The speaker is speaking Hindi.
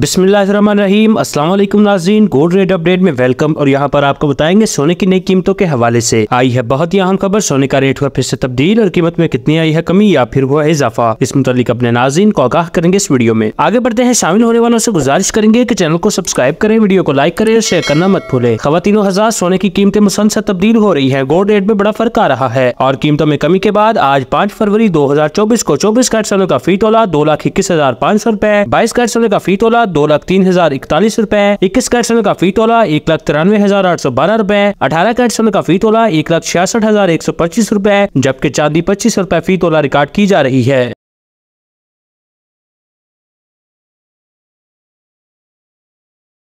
बिसमीम असलम नाजीन गोल्ड रेट अपडेट में वेलकम और यहाँ पर आपको बताएंगे सोने की नई कीमतों के हवाले से आई है बहुत ही अहम खबर सोने का रेट हुआ फिर से तब्दील और कीमत में कितनी आई है कमी या फिर हुआ है इजाफा इस मुतालिक अपने नाजीन को आगाह करेंगे इस वीडियो में आगे बढ़ते हैं शामिल होने वालों से गुजारिश करेंगे की चैनल को सब्सक्राइब करें वीडियो को लाइक करें और शेयर करना मत भूले खवतिनों हजार सोने की कीमतें मुसलसल तब्दील हो रही है गोल्ड रेट में बड़ा फर्क आ रहा है और कीमतों में कमी के बाद आज पाँच फरवरी दो को चौबीस कैट सोने का फी तोला दो लाख इक्कीस हजार पाँच सौ रुपए बाईस कैट सोने का फी तोला तोला दो लाख तीन हजार इकतालीस रूपए इक्कीस कैट सोने का फी तोला एक लाख तिरानवे हजार आठ सौ बारह रुपए अठारह कैट सोने का फी तोला एक लाख छियासठ हजार एक सौ पच्चीस रूपए जबकि चांदी पच्चीस रूपए फी तोला रिकॉर्ड की जा रही है